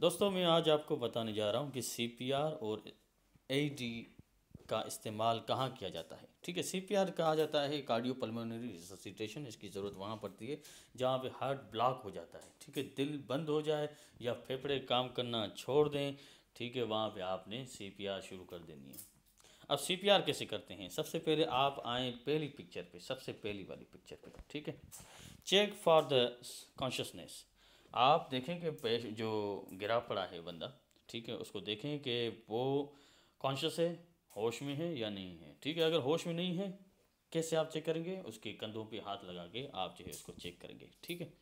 दोस्तों मैं आज आपको बताने जा रहा हूँ कि सी पी आर और ए डी का इस्तेमाल कहाँ किया जाता है ठीक है सी पी आर कहा जाता है कार्डियो पल्मोनरी रिससिटेशन इसकी ज़रूरत वहाँ पड़ती है जहाँ पे हार्ट ब्लॉक हो जाता है ठीक है दिल बंद हो जाए या फेफड़े काम करना छोड़ दें ठीक है वहाँ पे आपने सी पी आर शुरू कर देनी है अब सी पी आर कैसे करते हैं सबसे पहले आप आए पहली पिक्चर पर सबसे पहली वाली पिक्चर पर ठीक है चेक फॉर द कॉन्शियसनेस आप देखें कि पेश जो गिरा पड़ा है बंदा ठीक है उसको देखें कि वो कॉन्शियस है होश में है या नहीं है ठीक है अगर होश में नहीं है कैसे आप चेक करेंगे उसके कंधों पे हाथ लगा के आप जो है उसको चेक करेंगे ठीक है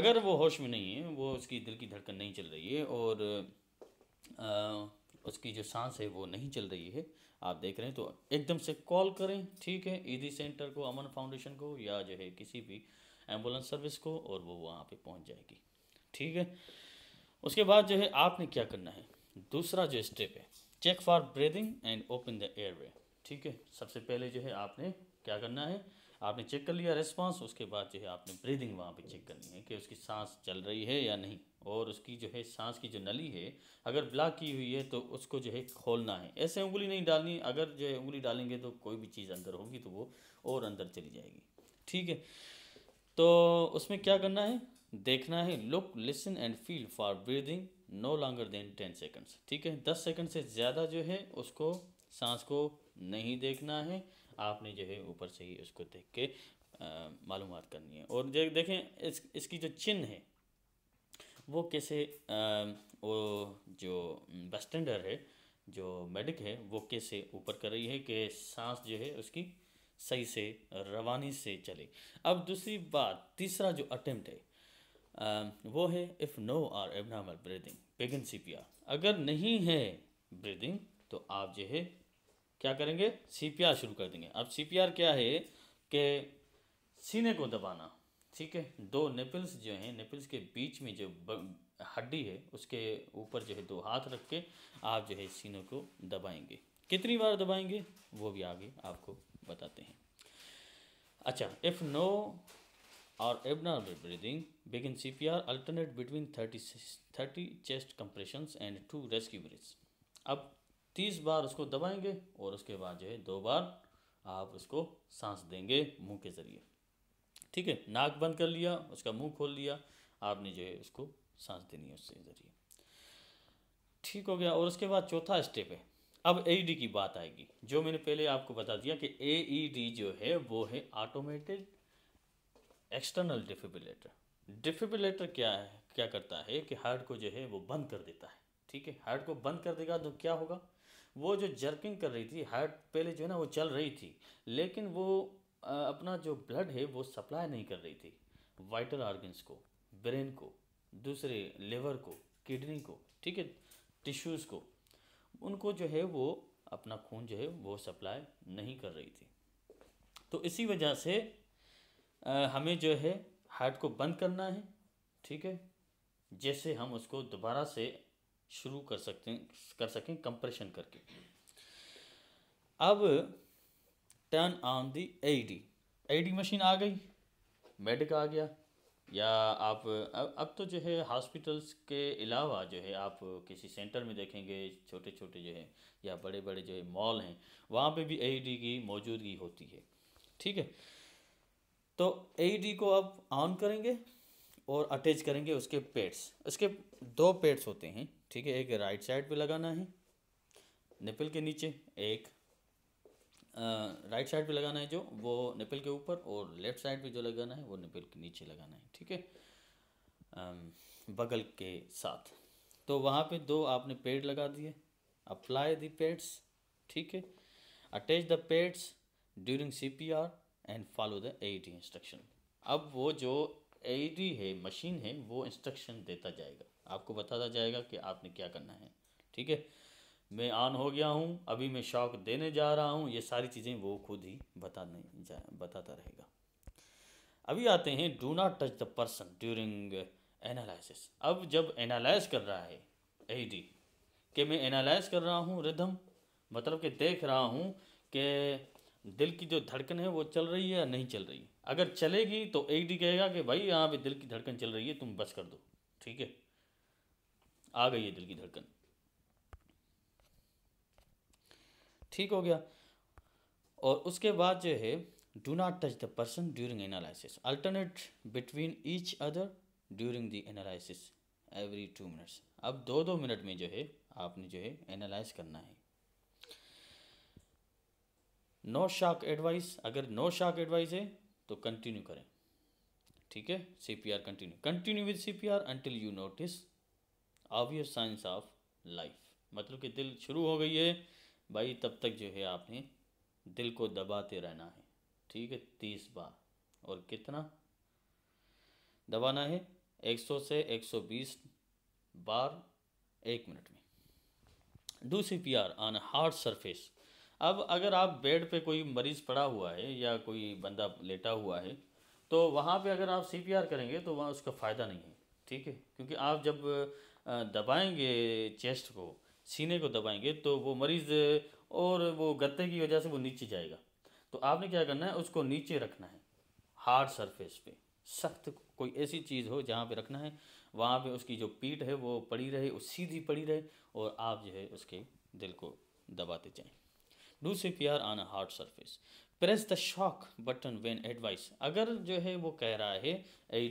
अगर वो होश में नहीं है वो उसकी दिल की धड़कन नहीं चल रही है और आ, उसकी जो सांस है वो नहीं चल रही है आप देख रहे हैं तो एकदम से कॉल करें ठीक है ईदी e सेंटर को अमन फाउंडेशन को या जो है किसी भी एम्बुलेंस सर्विस को और वो वहाँ पे पहुँच जाएगी ठीक है उसके बाद जो है आपने क्या करना है दूसरा जो स्टेप है check for breathing and open the airway ठीक है सबसे पहले जो है आपने क्या करना है आपने चेक कर लिया रेस्पॉन्स उसके बाद जो है आपने ब्रीदिंग वहाँ पे चेक करनी है कि उसकी सांस चल रही है या नहीं और उसकी जो है सांस की जो नली है अगर ब्लॉक की हुई है तो उसको जो है खोलना है ऐसे उंगली नहीं डालनी अगर जो है उंगली डालेंगे तो कोई भी चीज़ अंदर होगी तो वो और अंदर चली जाएगी ठीक है तो उसमें क्या करना है देखना है look listen and feel for breathing no longer than ten seconds ठीक है दस सेकेंड से ज़्यादा जो है उसको सांस को नहीं देखना है आपने जो है ऊपर से ही उसको देख के मालूम करनी है और देखें इस इसकी जो चिन्ह है वो कैसे वो जो बस्टेंडर है जो मेडिक है वो कैसे ऊपर कर रही है कि सांस जो है उसकी सही से रवानी से चले अब दूसरी बात तीसरा जो अटेम्प्ट है Um, वो है if no or abnormal breathing begin CPR अगर नहीं है ब्रीदिंग तो आप जो है क्या करेंगे सी शुरू कर देंगे अब सी क्या है कि सीने को दबाना ठीक है दो निपल्स जो हैं निपल्स के बीच में जो हड्डी है उसके ऊपर जो है दो हाथ रख के आप जो है सीने को दबाएंगे कितनी बार दबाएंगे वो भी आगे आपको बताते हैं अच्छा इफ़ नो और or abnormal breathing, begin CPR, alternate between 30, thirty chest compression and two rescue breaths. अब तीस बार उसको दबाएंगे और उसके बाद जो है दो बार आप उसको सांस देंगे मुंह के ज़रिए ठीक है नाक बंद कर लिया उसका मुंह खोल लिया आपने जो है उसको सांस देनी है उसके ज़रिए ठीक हो गया और उसके बाद चौथा स्टेप है अब ए e की बात आएगी जो मैंने पहले आपको बता दिया कि ए e जो है वो है ऑटोमेटेड एक्सटर्नल डिफिबिलेटर डिफिबिलेटर क्या है क्या करता है कि हार्ट को जो है वो बंद कर देता है ठीक है हार्ट को बंद कर देगा तो क्या होगा वो जो जर्किंग कर रही थी हार्ट पहले जो है ना वो चल रही थी लेकिन वो अपना जो ब्लड है वो सप्लाई नहीं कर रही थी वाइटल ऑर्गन्स को ब्रेन को दूसरे लिवर को किडनी को ठीक है टिश्यूज़ को उनको जो है वो अपना खून जो है वो सप्लाई नहीं कर रही थी तो इसी वजह से हमें जो है हार्ट को बंद करना है ठीक है जैसे हम उसको दोबारा से शुरू कर सकते हैं कर सकें कंप्रेशन करके अब turn on the AED AED machine आ गई मेडिक आ गया या आप अब तो जो है हॉस्पिटल्स के अलावा जो है आप किसी सेंटर में देखेंगे छोटे छोटे जो है या बड़े बड़े जो है मॉल हैं वहाँ पे भी एडी की मौजूदगी होती है ठीक है तो ए e को आप ऑन करेंगे और अटैच करेंगे उसके पेड्स उसके दो पेड्स होते हैं ठीक है एक राइट साइड पे लगाना है निपल के नीचे एक राइट साइड पे लगाना है जो वो निपल के ऊपर और लेफ्ट साइड पे जो लगाना है वो निपल के नीचे लगाना है ठीक है बगल के साथ तो वहाँ पे दो आपने पेड लगा दिए अप्लाई दी पेड्स ठीक है attach the pads during C P R and follow the A instruction अब वो जो ए e है मशीन है वो इंस्ट्रक्शन देता जाएगा आपको बताता जाएगा कि आपने क्या करना है ठीक है मैं ऑन हो गया हूँ अभी मैं शौक देने जा रहा हूँ ये सारी चीज़ें वो खुद ही बताने जा बताता रहेगा अभी आते हैं do not touch the person during analysis अब जब एनालाइज कर रहा है ए डी e कि मैं एनालाइज कर रहा हूँ रिदम मतलब कि देख रहा हूँ कि दिल की जो धड़कन है वो चल रही है या नहीं चल रही अगर चलेगी तो एक डी कहेगा कि भाई यहाँ पे दिल की धड़कन चल रही है तुम बस कर दो ठीक है आ गई है दिल की धड़कन ठीक हो गया और उसके बाद जो है do not touch the person during analysis alternate between each other during the analysis every two minutes अब दो दो मिनट में जो है आपने जो है एनालाइज करना है नो शार्क एडवाइस अगर नो शार्क एडवाइस है तो कंटिन्यू करें ठीक है C P R continue continue with C P R until you notice obvious signs of life मतलब कि दिल शुरू हो गई है भाई तब तक जो है आपने दिल को दबाते रहना है ठीक है तीस बार और कितना दबाना है एक सौ से एक सौ बीस बार एक मिनट में do C P R on hard surface अब अगर आप बेड पे कोई मरीज़ पड़ा हुआ है या कोई बंदा लेटा हुआ है तो वहाँ पे अगर आप सी करेंगे तो वहाँ उसका फ़ायदा नहीं है ठीक है क्योंकि आप जब दबाएंगे चेस्ट को सीने को दबाएंगे तो वो मरीज़ और वो गत्ते की वजह से वो नीचे जाएगा तो आपने क्या करना है उसको नीचे रखना है हार्ड सरफेस पे सख्त कोई ऐसी चीज़ हो जहाँ पे रखना है वहाँ पे उसकी जो पीठ है वो पड़ी रहे वो सीधी पड़ी रहे और आप जो है उसके दिल को दबाते जाएँ do P R on a hard surface press the shock button when advice अगर जो है वो कह रहा है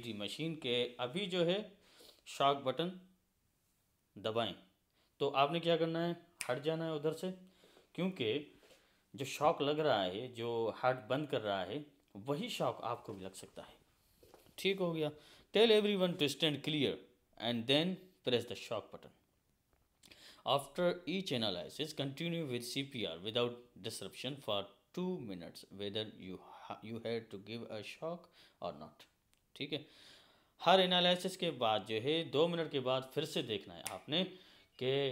डी मशीन के अभी जो है शॉक बटन दबाएं तो आपने क्या करना है हट जाना है उधर से क्योंकि जो शॉक लग रहा है जो हार्ट बंद कर रहा है वही शॉक आपको भी लग सकता है ठीक हो गया tell everyone to stand clear and then press the shock button After each analysis, continue with CPR without disruption for two minutes whether you, ha- you had to give a shock or not. ठीक है हर analysis के बाद जो है दो minute के बाद फिर से देखना है आपने कि